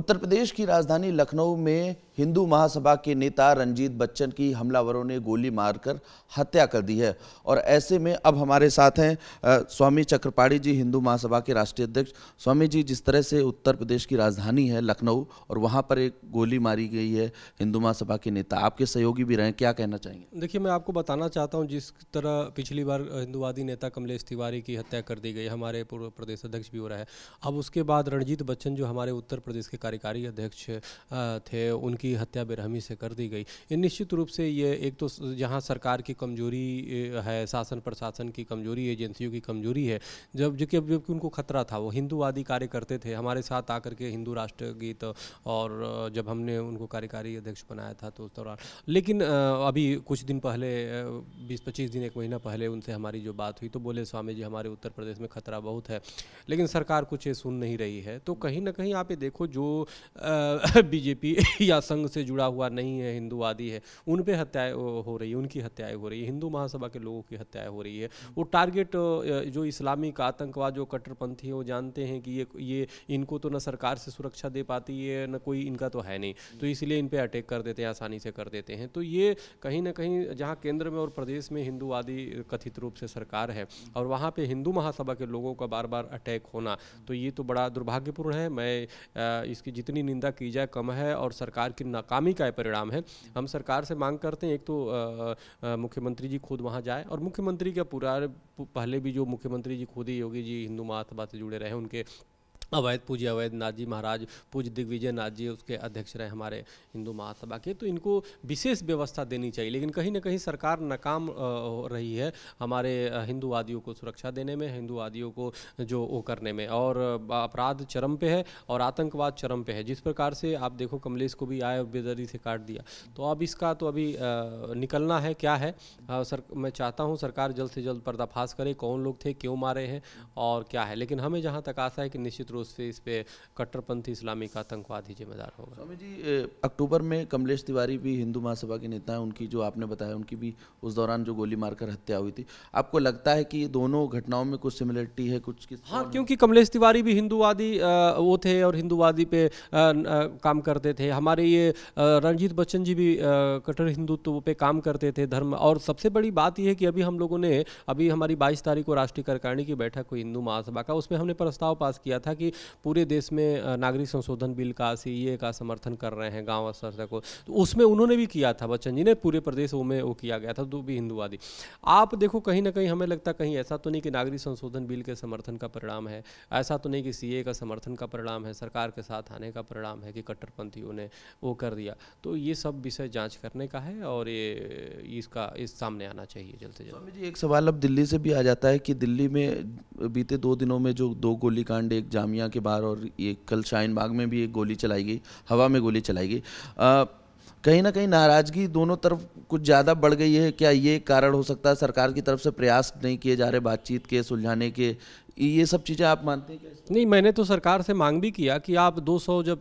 उत्तर प्रदेश की राजधानी लखनऊ में हिंदू महासभा के नेता रंजीत बच्चन की हमलावरों ने गोली मारकर हत्या कर दी है और ऐसे में अब हमारे साथ हैं स्वामी चक्रपाड़ी जी हिंदू महासभा के राष्ट्रीय अध्यक्ष स्वामी जी जिस तरह से उत्तर प्रदेश की राजधानी है लखनऊ और वहाँ पर एक गोली मारी गई है हिंदू महासभा के नेता आपके सहयोगी भी रहें क्या कहना चाहेंगे देखिए मैं आपको बताना चाहता हूँ जिस तरह पिछली बार हिंदूवादी नेता कमलेश तिवारी की हत्या कर दी गई हमारे पूर्व प्रदेश अध्यक्ष भी हो रहा है अब उसके बाद रणजीत बच्चन जो हमारे उत्तर प्रदेश के कार्यकारी अध्यक्ष थे उनकी हत्या बेरहमी से कर दी गई निश्चित रूप से ये एक तो जहाँ सरकार की कमजोरी है शासन प्रशासन की कमजोरी एजेंसियों की कमजोरी है जब जबकि जबकि उनको खतरा था वो हिंदूवादी कार्य करते थे हमारे साथ आकर के हिंदू राष्ट्र गीत और जब हमने उनको कार्यकारी अध्यक्ष बनाया था तो उस दौरान लेकिन अभी कुछ दिन पहले बीस पच्चीस दिन एक महीना पहले उनसे हमारी जो बात हुई तो बोले स्वामी जी हमारे उत्तर प्रदेश में खतरा बहुत है लेकिन सरकार कुछ सुन नहीं रही है तो कहीं ना कहीं आप ये देखो जो बीजेपी या संघ से जुड़ा हुआ नहीं है हिंदूवादी है उन पर हत्याएं हो रही है उनकी हत्याएं हो रही है हिंदू महासभा के लोगों की हत्याएं हो रही है वो टारगेट जो इस्लामिक आतंकवाद जो कट्टरपंथी है वो जानते हैं कि ये ये इनको तो ना सरकार से सुरक्षा दे पाती है ना कोई इनका तो है नहीं तो इसलिए इन पर अटैक कर देते हैं आसानी से कर देते हैं तो ये कहीं ना कहीं जहाँ केंद्र में और प्रदेश में हिंदूवादी कथित रूप से सरकार है और वहाँ पर हिंदू महासभा के लोगों का बार बार अटैक होना तो ये तो बड़ा दुर्भाग्यपूर्ण है मैं इस इसकी जितनी निंदा की जाए कम है और सरकार की नाकामी का परिणाम है हम सरकार से मांग करते हैं एक तो मुख्यमंत्री जी खुद वहाँ जाए और मुख्यमंत्री का पूरा पहले भी जो मुख्यमंत्री जी खुद ही योगी जी हिंदू महासभा से जुड़े रहे उनके अवैध पूज्य अवैध नाथ जी महाराज पूज्य दिग्विजय नाथ जी उसके अध्यक्ष रहे हमारे हिंदू महासभा के तो इनको विशेष व्यवस्था देनी चाहिए लेकिन कहीं ना कहीं सरकार नाकाम हो रही है हमारे हिंदूवादियों को सुरक्षा देने में हिंदूवादियों को जो वो करने में और अपराध चरम पे है और आतंकवाद चरम पे है जिस प्रकार से आप देखो कमलेश को भी आए बेदरी से काट दिया तो अब इसका तो अभी निकलना है क्या है सर मैं चाहता हूँ सरकार जल्द से जल्द पर्दाफाश करे कौन लोग थे क्यों मारे हैं और क्या है लेकिन हमें जहाँ तक आशा है कि निश्चित रूप उस पर इस पर कट्टरपंथी इस्लामिक आतंकवाद ही जिम्मेदार होगा स्वामी जी अक्टूबर में कमलेश तिवारी भी हिंदू महासभा के नेता हैं उनकी जो आपने बताया उनकी भी उस दौरान जो गोली मारकर हत्या हुई थी आपको लगता है कि ये दोनों घटनाओं में कुछ सिमिलरिटी है कुछ किस हाँ क्योंकि कमलेश तिवारी भी हिंदूवादी वो थे और हिंदूवादी पे काम करते थे हमारे ये रणजीत बच्चन जी भी कट्टर हिंदुत्व पे काम करते थे धर्म और सबसे बड़ी बात यह है कि अभी हम लोगों ने अभी हमारी 22 तारीख को राष्ट्रीय कार्यकारिणी की बैठक हुई हिंदू महासभा का उसमें हमने प्रस्ताव पास किया था कि पूरे देश में नागरिक संशोधन बिल का सी ए का समर्थन कर रहे हैं गाँव स्तर तक तो उसमें उन्होंने भी किया था बच्चन जी ने पूरे प्रदेश में वो किया गया था दो तो भी हिंदुवादी आप देखो कहीं ना कहीं हमें लगता कहीं ऐसा तो नहीं कि नागरिक संशोधन बिल के समर्थन का परिणाम है ऐसा तो नहीं कि सी का समर्थन का परिणाम है सरकार के साथ आने का परिणाम है कि कट्टरपंथियों ने वो कर दिया तो ये सब विषय जांच करने का है और ये इसका इस सामने आना चाहिए जल्द से जल्द जी एक सवाल अब दिल्ली से भी आ जाता है कि दिल्ली में बीते दो दिनों में जो दो गोलीकांड एक जामिया दुनिया के बाहर और ये कल शाहीन बाग में भी एक गोली चलाई गई हवा में गोली चलाई गई कहीं ना कहीं नाराज़गी दोनों तरफ कुछ ज़्यादा बढ़ गई है क्या ये कारण हो सकता है सरकार की तरफ से प्रयास नहीं किए जा रहे बातचीत के सुलझाने के ये सब चीज़ें आप मानते हैं क्या नहीं मैंने तो सरकार से मांग भी किया कि आप 200 जब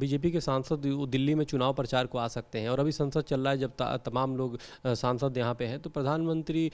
बीजेपी के सांसद दिल्ली में चुनाव प्रचार को आ सकते हैं और अभी संसद चल रहा है जब तमाम लोग सांसद यहाँ पे हैं तो प्रधानमंत्री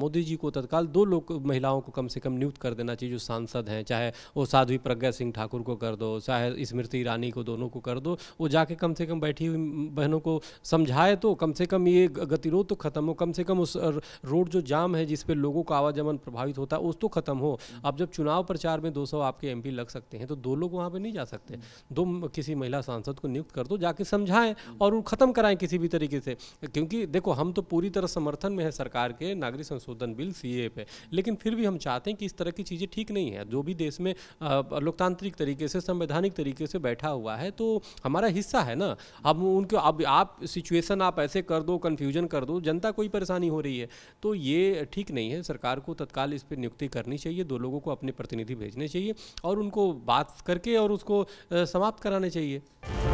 मोदी जी को तत्काल दो लोग महिलाओं को कम से कम नियुक्त कर देना चाहिए जो सांसद हैं चाहे वो साध्वी प्रज्ञा सिंह ठाकुर को कर दो चाहे स्मृति ईरानी को दोनों को कर दो वो जाके कम से कम बैठी हुई बहनों को समझाए तो कम से कम ये गतिरोध तो खत्म हो कम से कम उस रोड जो जाम है जिसपे लोगों का आवागमन प्रभावित होता है उस तो खत्म हो हो अब जब चुनाव प्रचार में 200 आपके एमपी लग सकते हैं तो दो लोग वहाँ पे नहीं जा सकते दो किसी महिला सांसद को नियुक्त कर दो जाके समझाएं और उन ख़त्म कराएं किसी भी तरीके से क्योंकि देखो हम तो पूरी तरह समर्थन में है सरकार के नागरिक संशोधन बिल सी पे लेकिन फिर भी हम चाहते हैं कि इस तरह की चीज़ें ठीक नहीं है जो भी देश में लोकतांत्रिक तरीके से संवैधानिक तरीके से बैठा हुआ है तो हमारा हिस्सा है ना अब उनको अब आप सिचुएशन आप ऐसे कर दो कन्फ्यूजन कर दो जनता को ही परेशानी हो रही है तो ये ठीक नहीं है सरकार को तत्काल इस पर नियुक्ति करनी चाहिए चाहिए दो लोगों को अपने प्रतिनिधि भेजने चाहिए और उनको बात करके और उसको समाप्त कराना चाहिए